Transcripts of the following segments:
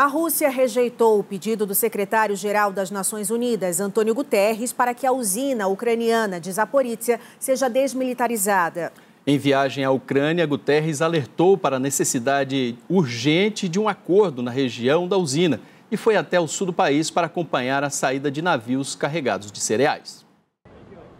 A Rússia rejeitou o pedido do secretário-geral das Nações Unidas, Antônio Guterres, para que a usina ucraniana de Zaporizhia seja desmilitarizada. Em viagem à Ucrânia, Guterres alertou para a necessidade urgente de um acordo na região da usina e foi até o sul do país para acompanhar a saída de navios carregados de cereais.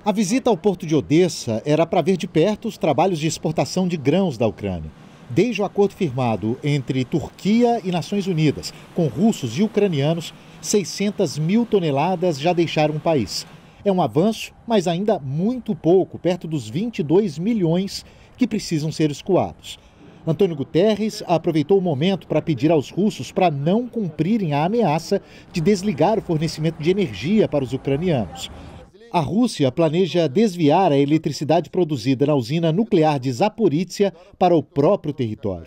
A visita ao porto de Odessa era para ver de perto os trabalhos de exportação de grãos da Ucrânia. Desde o acordo firmado entre Turquia e Nações Unidas com russos e ucranianos, 600 mil toneladas já deixaram o país. É um avanço, mas ainda muito pouco, perto dos 22 milhões que precisam ser escoados. Antônio Guterres aproveitou o momento para pedir aos russos para não cumprirem a ameaça de desligar o fornecimento de energia para os ucranianos. A Rússia planeja desviar a eletricidade produzida na usina nuclear de Zaporizhia para o próprio território.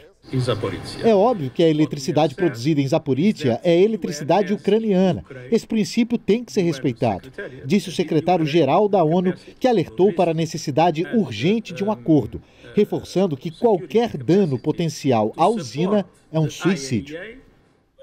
É óbvio que a eletricidade produzida em Zaporizhia é eletricidade ucraniana. Esse princípio tem que ser respeitado, disse o secretário-geral da ONU, que alertou para a necessidade urgente de um acordo, reforçando que qualquer dano potencial à usina é um suicídio.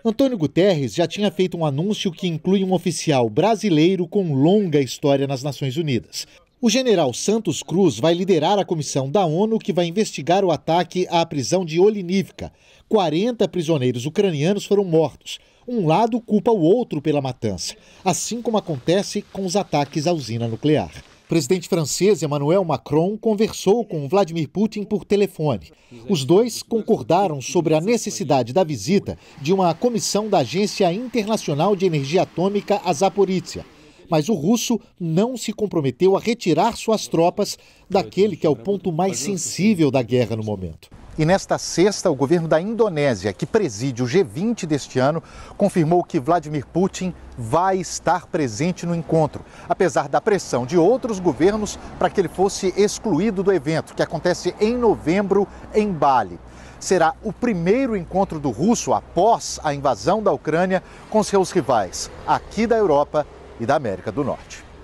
Antônio Guterres já tinha feito um anúncio que inclui um oficial brasileiro com longa história nas Nações Unidas. O general Santos Cruz vai liderar a comissão da ONU que vai investigar o ataque à prisão de Olinivka. 40 prisioneiros ucranianos foram mortos. Um lado culpa o outro pela matança, assim como acontece com os ataques à usina nuclear presidente francês Emmanuel Macron conversou com Vladimir Putin por telefone. Os dois concordaram sobre a necessidade da visita de uma comissão da Agência Internacional de Energia Atômica, a Zaporizhia. Mas o russo não se comprometeu a retirar suas tropas daquele que é o ponto mais sensível da guerra no momento. E nesta sexta, o governo da Indonésia, que preside o G20 deste ano, confirmou que Vladimir Putin vai estar presente no encontro, apesar da pressão de outros governos para que ele fosse excluído do evento, que acontece em novembro em Bali. Será o primeiro encontro do russo após a invasão da Ucrânia com seus rivais aqui da Europa e da América do Norte.